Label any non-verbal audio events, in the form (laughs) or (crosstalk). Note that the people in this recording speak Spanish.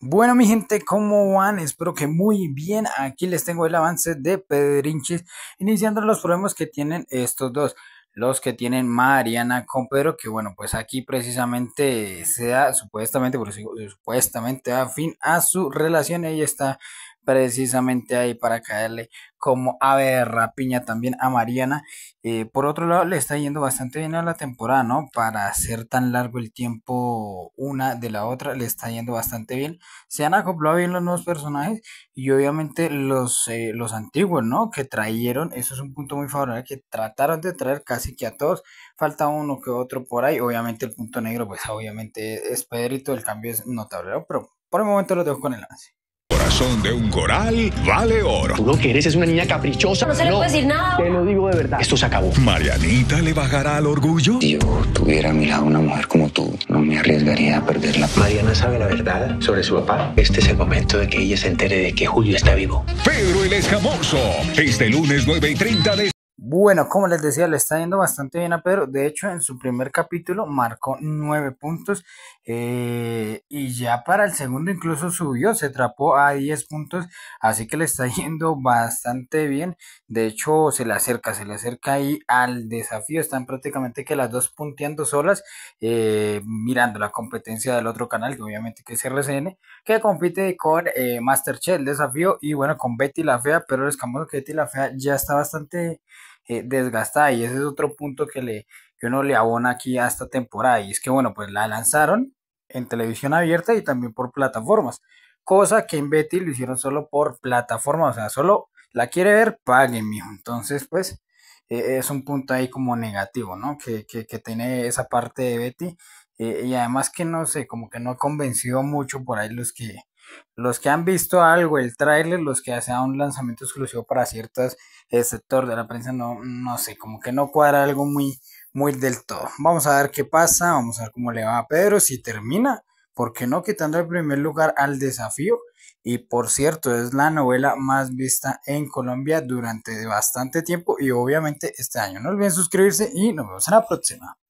Bueno, mi gente, ¿cómo van? Espero que muy bien. Aquí les tengo el avance de Pedrinches, iniciando los problemas que tienen estos dos. Los que tienen Mariana con Pedro, que bueno, pues aquí precisamente se da, supuestamente, por supuestamente da fin a su relación. Ella está precisamente ahí para caerle como ave rapiña también a Mariana. Eh, por otro lado, le está yendo bastante bien a la temporada, ¿no? Para hacer tan largo el tiempo una de la otra le está yendo bastante bien. Se han acoplado bien los nuevos personajes y obviamente los, eh, los antiguos, ¿no? Que trajeron, eso es un punto muy favorable, que trataron de traer casi que a todos. Falta uno que otro por ahí. Obviamente el punto negro, pues obviamente es Pedrito, el cambio es notable, pero por el momento lo dejo con el avance. Son de un coral vale oro. Tú lo que eres es una niña caprichosa. No se le puede decir nada. Te lo digo de verdad. Esto se acabó. ¿Marianita le bajará al orgullo? Si yo tuviera a mi una mujer como tú, no me arriesgaría a perderla. Mariana sabe la verdad sobre su papá. Este es el momento de que ella se entere de que Julio está vivo. Pedro el Escamoso. Este lunes 9 y 30 de bueno, como les decía, le está yendo bastante bien a Pedro. De hecho, en su primer capítulo marcó nueve puntos eh, y ya para el segundo incluso subió, se trapó a 10 puntos, así que le está (laughs) yendo bastante bien. De hecho, se le acerca, se le acerca ahí al desafío. Están prácticamente que las dos punteando solas, eh, mirando la competencia del otro canal, que obviamente que es RCN, que compite con eh, Masterchef, el desafío, y bueno, con Betty la Fea, pero les que Betty la Fea ya está bastante... Eh, desgastada y ese es otro punto que, le, que uno le abona aquí a esta temporada y es que bueno, pues la lanzaron en televisión abierta y también por plataformas, cosa que en Betty lo hicieron solo por plataforma, o sea, solo la quiere ver, paguen, mijo. Entonces, pues eh, es un punto ahí como negativo, ¿no? Que, que, tiene esa parte de Betty eh, y además que no sé, como que no ha convencido mucho por ahí los que los que han visto algo, el tráiler, los que hacen un lanzamiento exclusivo para ciertas sectores eh, sector de la prensa, no, no sé, como que no cuadra algo muy, muy del todo. Vamos a ver qué pasa, vamos a ver cómo le va a Pedro, si termina, ¿por qué no quitando el primer lugar al desafío? Y por cierto, es la novela más vista en Colombia durante bastante tiempo y obviamente este año. No olviden suscribirse y nos vemos en la próxima.